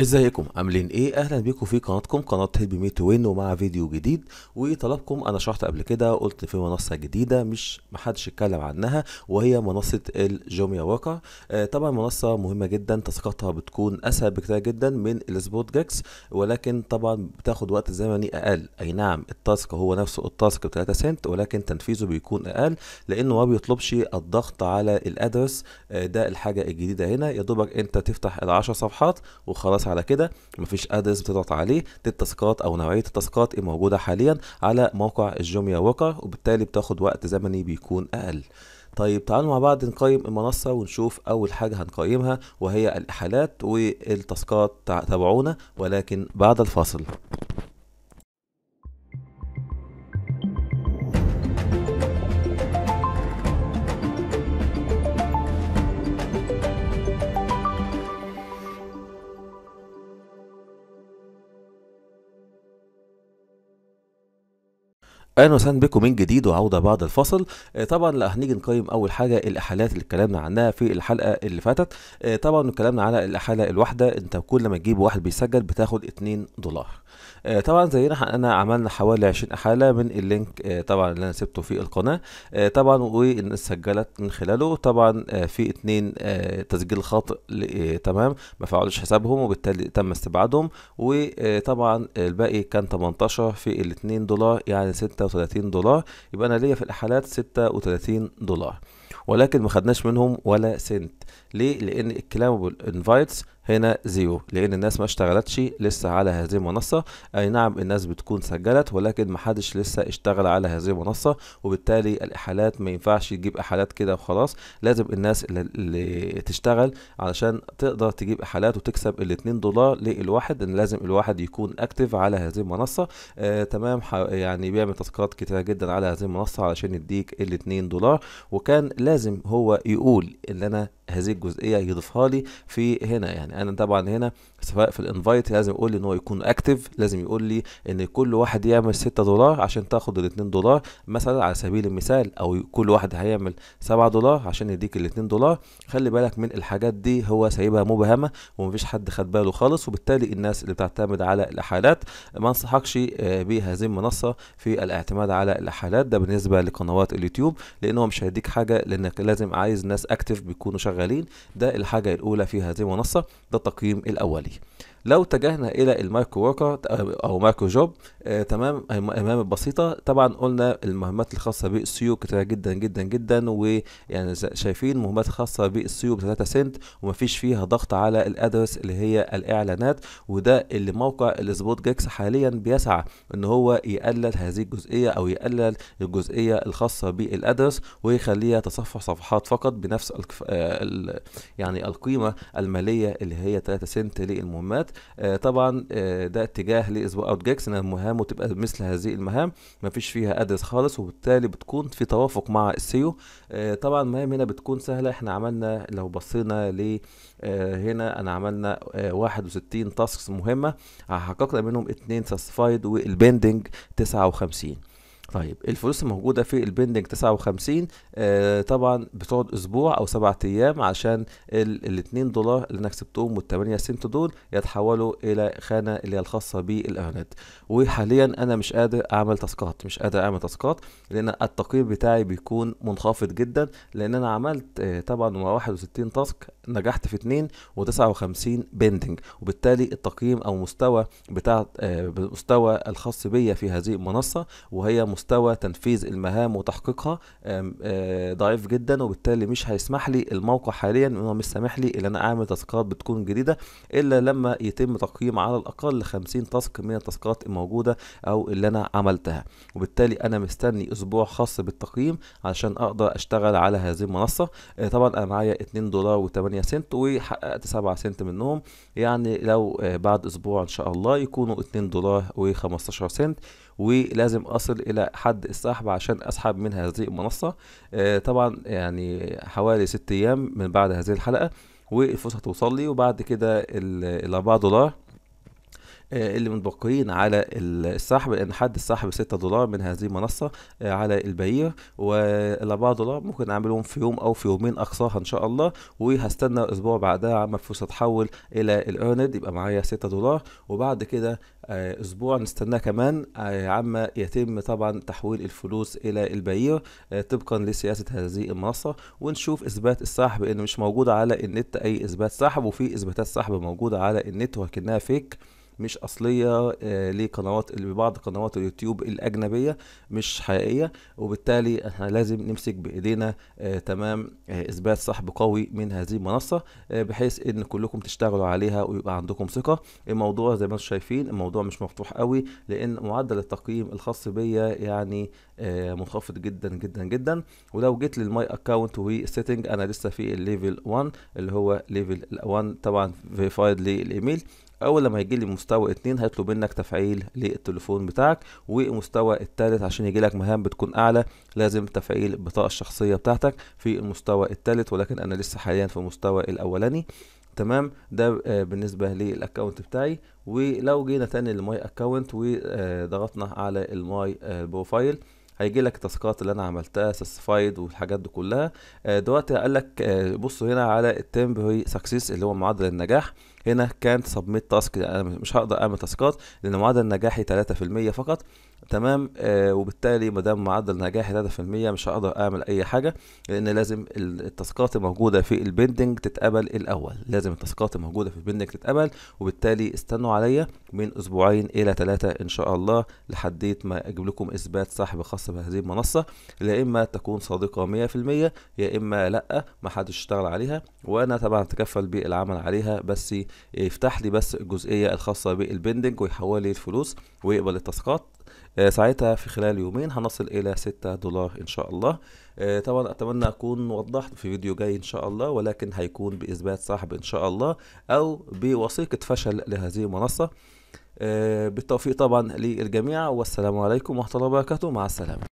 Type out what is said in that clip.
ازيكم عاملين ايه اهلا بيكم في قناتكم قناه هيبي مي تو وين ومع فيديو جديد وطلبكم انا شرحت قبل كده قلت في منصه جديده مش محدش اتكلم عنها وهي منصه الجوميا واقع آه طبعا منصه مهمه جدا تسقطها بتكون اسهل بكتير جدا من السبوت جاكس ولكن طبعا بتاخد وقت زمني اقل اي نعم التاسك هو نفسه التاسك ب 3 سنت ولكن تنفيذه بيكون اقل لانه ما بيطلبش الضغط على الادرس آه ده الحاجه الجديده هنا يا دوبك انت تفتح ال 10 صفحات وخلاص على كده مفيش ادرس بتضغط عليه دي التاسكات او نوعيه التاسكات الموجوده حاليا على موقع الجوميا وقع وبالتالي بتاخد وقت زمني بيكون اقل طيب تعالوا مع بعض نقيم المنصة ونشوف أول حاجة هنقيمها وهي الإحالات والتاسكات تابعونا ولكن بعد الفاصل اهلا وسهلا بكم من جديد وعوده بعد الفصل آه، طبعا هنيجي نقيم اول حاجه الاحالات اللي اتكلمنا عنها في الحلقه اللي فاتت آه، طبعا اتكلمنا على الاحاله الواحده انت كل ما تجيب واحد بيسجل بتاخد 2 دولار آه، طبعا زينا انا عملنا حوالي 20 احاله من اللينك طبعا اللي انا سبته في القناه طبعا سجلت من خلاله طبعا في اتنين تسجيل خاطئ تمام ما فعلوش حسابهم وبالتالي تم استبعادهم وطبعا الباقي كان 18 في ال 2 دولار يعني 6 36 دولار يبقى انا ليا في الاحالات 36 دولار ولكن ما خدناش منهم ولا سنت ليه لان الكلامبل انفايتس هنا زيرو لان الناس ما اشتغلتش لسه على هذه المنصه اي نعم الناس بتكون سجلت ولكن ما حدش لسه اشتغل على هذه المنصه وبالتالي الاحالات ما ينفعش تجيب احالات كده وخلاص لازم الناس اللي تشتغل علشان تقدر تجيب احالات وتكسب ال 2 دولار للواحد ان لازم الواحد يكون اكتف على هذه المنصه آه تمام يعني بيعمل تذكرات كتيره جدا على هذه المنصه علشان يديك ال 2 دولار وكان لازم هو يقول ان انا هذه الجزئيه يضيفها لي في هنا يعني يعني انا طبعا هنا سواء في الانفايت لازم يقول لي ان هو يكون اكتف لازم يقول لي ان كل واحد يعمل 6 دولار عشان تاخد ال 2 دولار مثلا على سبيل المثال او كل واحد هيعمل 7 دولار عشان يديك ال 2 دولار خلي بالك من الحاجات دي هو سايبها مبهمه ومفيش حد خد باله خالص وبالتالي الناس اللي بتعتمد على الاحالات ما انصحكش بهذه آه، المنصه في الاعتماد على الاحالات ده بالنسبه لقنوات اليوتيوب لان هو مش هيديك حاجه لانك لازم عايز ناس اكتف بيكونوا شغالين ده الحاجه الاولى في هذه المنصه ده التقييم الأولي لو اتجهنا الى المايكرو وركر او مايكرو جوب آه تمام المهام البسيطه طبعا قلنا المهمات الخاصه بالسيو كتيره جدا جدا جدا ويعني شايفين مهمات خاصه بالسيو ب 3 سنت ومفيش فيها ضغط على الادرس اللي هي الاعلانات وده اللي موقع السبوت جيكس حاليا بيسعى ان هو يقلل هذه الجزئيه او يقلل الجزئيه الخاصه بالادرس ويخليها تصفح صفحات فقط بنفس الكف... آه ال... يعني القيمه الماليه اللي هي 3 سنت للمهمات آه، طبعا آه، ده اتجاه لاسبوع اوت جيكس ان المهام وتبقى مثل هذه المهام مفيش فيها ادرس خالص وبالتالي بتكون في توافق مع السيو آه، طبعا المهام هنا بتكون سهله احنا عملنا لو بصينا ل هنا انا عملنا 61 تاسكس مهمه حققنا منهم 2 ساسفايد والبندنج 59 طيب الفلوس الموجودة في البندنج 59 آه طبعا بتقعد اسبوع او سبعة ايام عشان ال 2 دولار اللي انا كسبتهم وال 8 سنت دول يتحولوا الى خانة اللي هي الخاصة بالاعلانات وحاليا انا مش قادر اعمل تاسكات مش قادر اعمل تاسكات لان التقييم بتاعي بيكون منخفض جدا لان انا عملت آه طبعا 61 تاسك نجحت في 2 و59 بندنج وبالتالي التقييم او مستوى بتاع آه مستوى الخاص بيا في هذه المنصة وهي مستوى مستوى تنفيذ المهام وتحقيقها آه، ضعيف جدا وبالتالي مش هيسمح لي الموقع حاليا ان هو مش سامح لي ان انا اعمل تاسكات بتكون جديده الا لما يتم تقييم على الاقل 50 تاسك من التاسكات الموجوده او اللي انا عملتها وبالتالي انا مستني اسبوع خاص بالتقييم عشان اقدر اشتغل على هذه المنصه آه، طبعا انا معايا 2 دولار و8 سنت وحققت 7 سنت منهم يعني لو آه، بعد اسبوع ان شاء الله يكونوا 2 دولار و15 سنت ولازم اصل الى حد السحب عشان اسحب من هذه المنصه آه، طبعا يعني حوالي ست ايام من بعد هذه الحلقه والفلوس هتوصل لي وبعد كده ال 4 دولار آه، اللي متبقيين على السحب لان حد السحب 6 دولار من هذه المنصه آه، على البعير و 4 دولار ممكن اعملهم في يوم او في يومين اقصاها ان شاء الله وهستنى اسبوع بعدها عما الفلوس تتحول الى الارند يبقى معايا 6 دولار وبعد كده آه، اسبوع نستناه كمان عما يتم طبعا تحويل الفلوس الى البعير طبقا لسياسه هذه المنصه ونشوف اثبات السحب لان مش موجود على النت اي اثبات سحب وفي اثباتات سحب موجوده على النت ولكنها فيك مش اصليه آه، لقنوات بعض قنوات اليوتيوب الاجنبيه مش حقيقيه وبالتالي احنا لازم نمسك بايدينا آه، تمام آه، اثبات صحب قوي من هذه المنصه بحيث ان كلكم تشتغلوا عليها ويبقى عندكم ثقه الموضوع زي ما انتم شايفين الموضوع مش مفتوح قوي لان معدل التقييم الخاص بيا يعني منخفض جدا جدا جدا ولو جيت للماي اكونت سيتنج انا لسه في الليفل 1 اللي هو ليفل 1 طبعا فيفايد للايميل اول لما هيجي لي مستوى اتنين هيطلب منك تفعيل للتليفون بتاعك ومستوى التالت عشان يجي لك مهام بتكون اعلى لازم تفعيل البطاقه الشخصيه بتاعتك في المستوى التالت ولكن انا لسه حاليا في المستوى الاولاني تمام ده آه، بالنسبه للاكونت بتاعي ولو جينا تاني لماي اكونت وضغطنا على الماي آه، بروفايل هيجي لك تاسكات اللي انا عملتها ساسفايد والحاجات دي كلها آه، دلوقتي قال لك آه، بصوا هنا على التمبري سكسيس اللي هو معدل النجاح هنا كانت سبميت تاسك انا مش هقدر اعمل تاسكات لان معدل نجاحي 3% فقط تمام آه وبالتالي ما دام معدل نجاحي 3% مش هقدر اعمل اي حاجه لان لازم التاسكات الموجوده في البندنج تتقبل الاول لازم التاسكات الموجوده في البندنج تتقبل وبالتالي استنوا عليا من اسبوعين الى ثلاثه ان شاء الله لحديت ما اجيب لكم اثبات سحب خاص بهذه المنصه لا اما تكون صادقه 100% يا اما لا ما حدش اشتغل عليها وانا طبعا اتكفل بالعمل عليها بس يفتح لي بس الجزئيه الخاصه بالبندنج ويحول لي الفلوس ويقبل التاسكات آه، ساعتها في خلال يومين هنصل الى 6 دولار ان شاء الله آه، طبعا اتمنى اكون وضحت في فيديو جاي ان شاء الله ولكن هيكون باثبات صاحب ان شاء الله او بوثيقه فشل لهذه المنصه آه، بالتوفيق طبعا للجميع والسلام عليكم ورحمه الله وبركاته مع السلامه